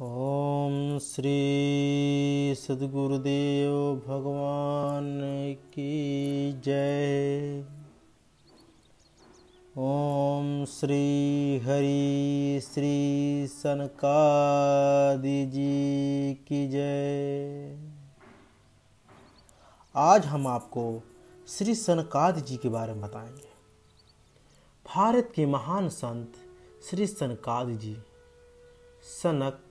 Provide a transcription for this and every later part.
ओम श्री सदगुरुदेव भगवान की जय ओम श्री हरि श्री सनकादि जी की जय आज हम आपको श्री सनकादि जी के बारे में बताएंगे भारत के महान संत श्री सनकादि जी सनक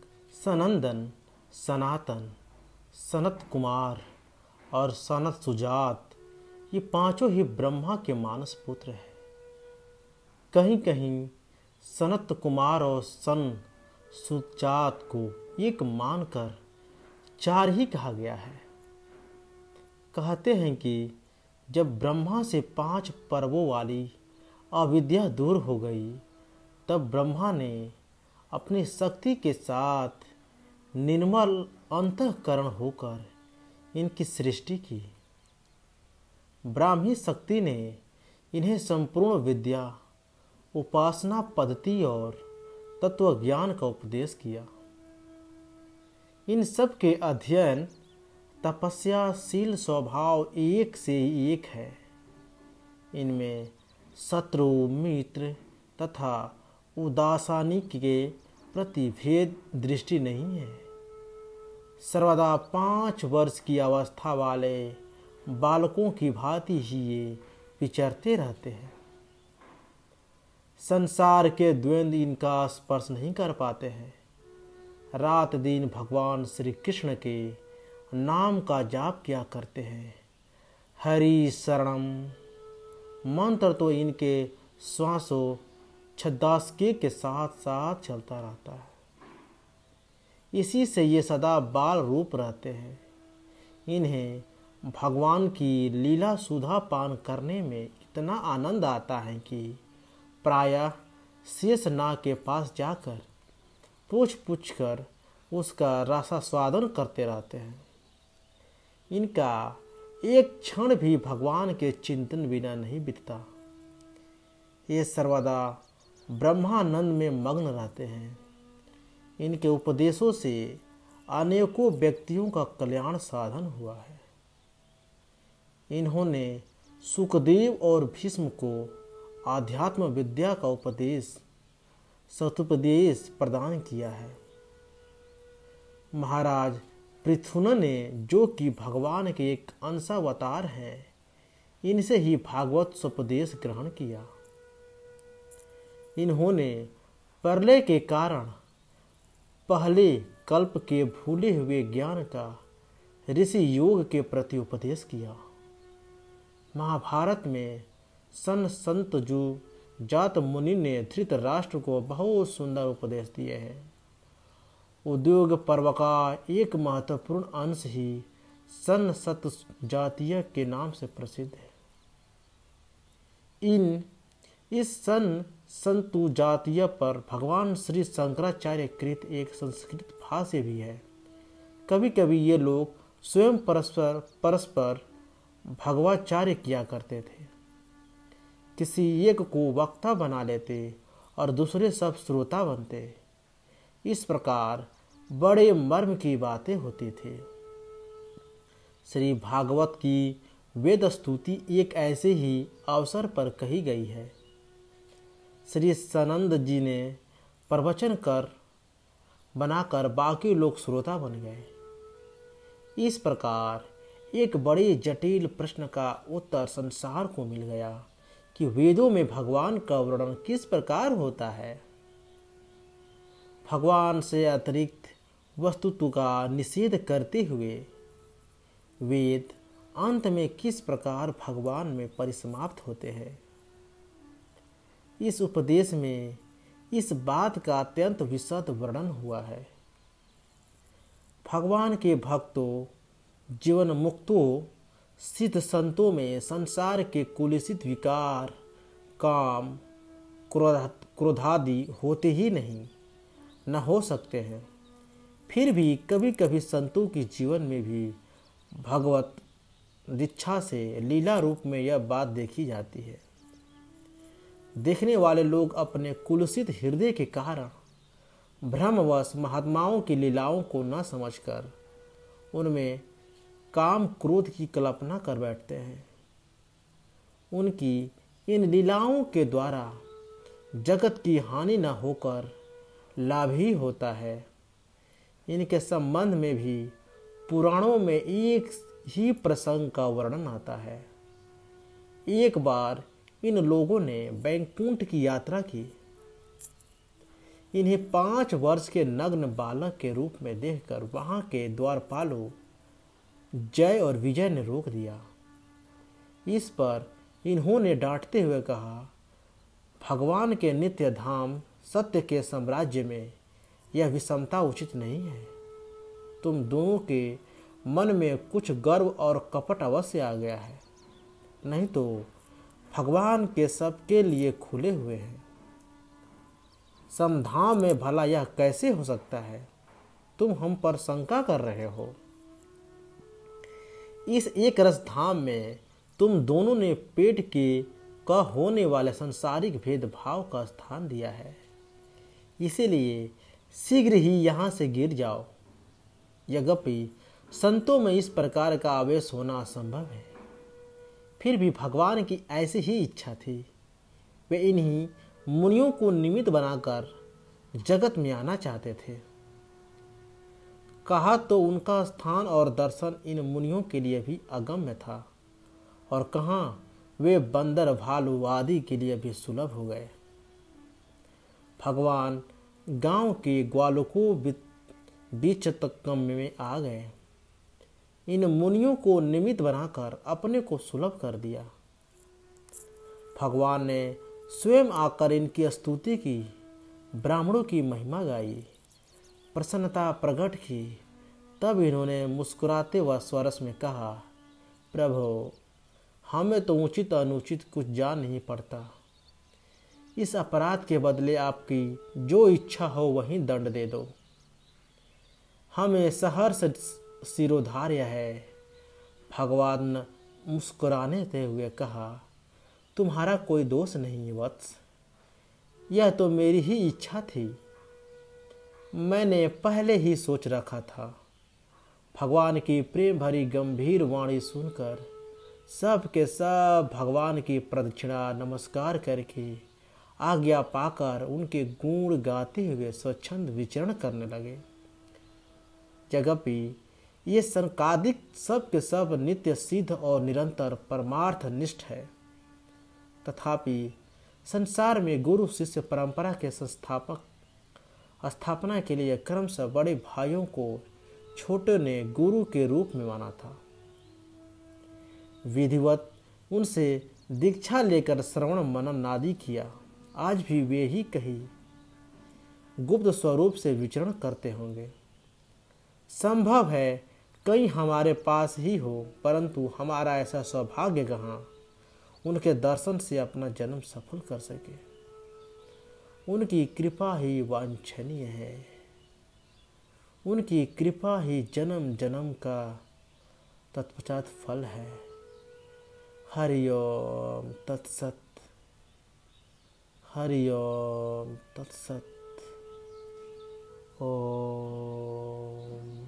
सनंदन सनातन सनत कुमार और सनत सुजात ये पांचों ही ब्रह्मा के मानस पुत्र हैं कहीं कहीं सनत कुमार और सन सुजात को एक मानकर चार ही कहा गया है कहते हैं कि जब ब्रह्मा से पांच पर्वों वाली अविद्या दूर हो गई तब ब्रह्मा ने अपनी शक्ति के साथ निर्मल अंतकरण होकर इनकी सृष्टि की ब्राह्मी शक्ति ने इन्हें संपूर्ण विद्या उपासना पद्धति और तत्व ज्ञान का उपदेश किया इन सब के अध्ययन तपस्याशील स्वभाव एक से एक है इनमें शत्रु मित्र तथा उदासानिक के प्रतिभेद दृष्टि नहीं है सर्वदा पाँच वर्ष की अवस्था वाले बालकों की भांति ही ये विचरते रहते हैं संसार के द्वंद इनका स्पर्श नहीं कर पाते हैं रात दिन भगवान श्री कृष्ण के नाम का जाप किया करते हैं हरि शरणम मंत्र तो इनके श्वासों छद्दास अच्छा, के के साथ साथ चलता रहता है इसी से ये सदा बाल रूप रहते हैं इन्हें भगवान की लीला सुधा पान करने में इतना आनंद आता है कि प्रायः शेष नाग के पास जाकर पूछ पूछ कर उसका रासा स्वादन करते रहते हैं इनका एक क्षण भी भगवान के चिंतन बिना नहीं बीतता ये सर्वदा ब्रह्मानंद में मग्न रहते हैं इनके उपदेशों से अनेकों व्यक्तियों का कल्याण साधन हुआ है इन्होंने सुखदेव और भीष्म को आध्यात्म विद्या का उपदेश सतुपदेश प्रदान किया है महाराज पृथुन ने जो कि भगवान के एक अंशावतार हैं इनसे ही भागवत स्वपदेश ग्रहण किया इन्होंने परले के कारण पहले कल्प के भूले हुए ज्ञान का ऋषि योग के प्रति उपदेश किया महाभारत में सन संत जो जात मुनि ने धृत राष्ट्र को बहुत सुंदर उपदेश दिए हैं उद्योग पर्व का एक महत्वपूर्ण अंश ही सन सत जातीय के नाम से प्रसिद्ध है इन इस सन संतु जातीय पर भगवान श्री शंकराचार्य कृत एक संस्कृत भाष्य भी है कभी कभी ये लोग स्वयं परस्पर परस्पर भगवाचार्य किया करते थे किसी एक को वक्ता बना लेते और दूसरे सब श्रोता बनते इस प्रकार बड़े मर्म की बातें होती थी श्री भागवत की वेद स्तुति एक ऐसे ही अवसर पर कही गई है श्री सनंद जी ने प्रवचन कर बनाकर बाकी लोग श्रोता बन गए इस प्रकार एक बड़े जटिल प्रश्न का उत्तर संसार को मिल गया कि वेदों में भगवान का वर्णन किस प्रकार होता है भगवान से अतिरिक्त वस्तुत्व का निषेध करते हुए वेद अंत में किस प्रकार भगवान में परिसमाप्त होते हैं इस उपदेश में इस बात का अत्यंत विशद वर्णन हुआ है भगवान के भक्तों जीवन मुक्तों सिद्ध संतों में संसार के कुलिसित विकार काम क्रोध क्रोधादि होते ही नहीं न हो सकते हैं फिर भी कभी कभी संतों के जीवन में भी भगवत दीक्षा से लीला रूप में यह बात देखी जाती है देखने वाले लोग अपने कुलसित हृदय के कारण भ्रमवश महात्माओं की लीलाओं को न समझकर उनमें काम क्रोध की कल्पना कर बैठते हैं उनकी इन लीलाओं के द्वारा जगत की हानि न होकर लाभ ही होता है इनके संबंध में भी पुराणों में एक ही प्रसंग का वर्णन आता है एक बार इन लोगों ने बैंकुंठ की यात्रा की इन्हें पाँच वर्ष के नग्न बालक के रूप में देखकर वहाँ के द्वारपालों जय और विजय ने रोक दिया इस पर इन्होंने डांटते हुए कहा भगवान के नित्य धाम सत्य के साम्राज्य में यह विषमता उचित नहीं है तुम दोनों के मन में कुछ गर्व और कपट अवश्य आ गया है नहीं तो भगवान के सबके लिए खुले हुए हैं समधाम में भला यह कैसे हो सकता है तुम हम पर शंका कर रहे हो इस एक रस धाम में तुम दोनों ने पेट के का होने वाले संसारिक भेदभाव का स्थान दिया है इसीलिए शीघ्र ही यहाँ से गिर जाओ यद्यपि संतों में इस प्रकार का आवेश होना असंभव है फिर भी भगवान की ऐसी ही इच्छा थी वे इन्हीं मुनियों को निमित्त बनाकर जगत में आना चाहते थे कहा तो उनका स्थान और दर्शन इन मुनियों के लिए भी अगम्य था और कहाँ वे बंदर भालू आदि के लिए भी सुलभ हो गए भगवान गांव के ग्वालों को बीच तक कम में आ गए इन मुनियों को निमित्त बनाकर अपने को सुलभ कर दिया भगवान ने स्वयं आकर इनकी स्तुति की ब्राह्मणों की महिमा गाई प्रसन्नता प्रकट की तब इन्होंने मुस्कुराते व स्वरस में कहा प्रभो हमें तो उचित अनुचित कुछ जान नहीं पड़ता इस अपराध के बदले आपकी जो इच्छा हो वही दंड दे दो हमें सहर्ष सिरोधार्य है भगवान मुस्कुराने थे हुए कहा तुम्हारा कोई दोष नहीं वत्स यह तो मेरी ही इच्छा थी मैंने पहले ही सोच रखा था भगवान की प्रेम भरी गंभीर वाणी सुनकर सब के सब भगवान की प्रदक्षिणा नमस्कार करके आज्ञा पाकर उनके गुण गाते हुए स्वच्छंद विचरण करने लगे जगपी ये संकादिक सब के सब नित्य सिद्ध और निरंतर परमार्थ निष्ठ है तथापि संसार में गुरु शिष्य परंपरा के संस्थापक स्थापना के लिए से बड़े भाइयों को छोटे ने गुरु के रूप में माना था विधिवत उनसे दीक्षा लेकर श्रवण मनन नादि किया आज भी वे ही कही गुप्त स्वरूप से विचरण करते होंगे संभव है कई हमारे पास ही हो परंतु हमारा ऐसा सौभाग्य कहाँ उनके दर्शन से अपना जन्म सफल कर सके उनकी कृपा ही वांछनीय है उनकी कृपा ही जन्म जन्म का तत्पश्चात फल है हरिओम तत्सत हरिओम तत्सत ओम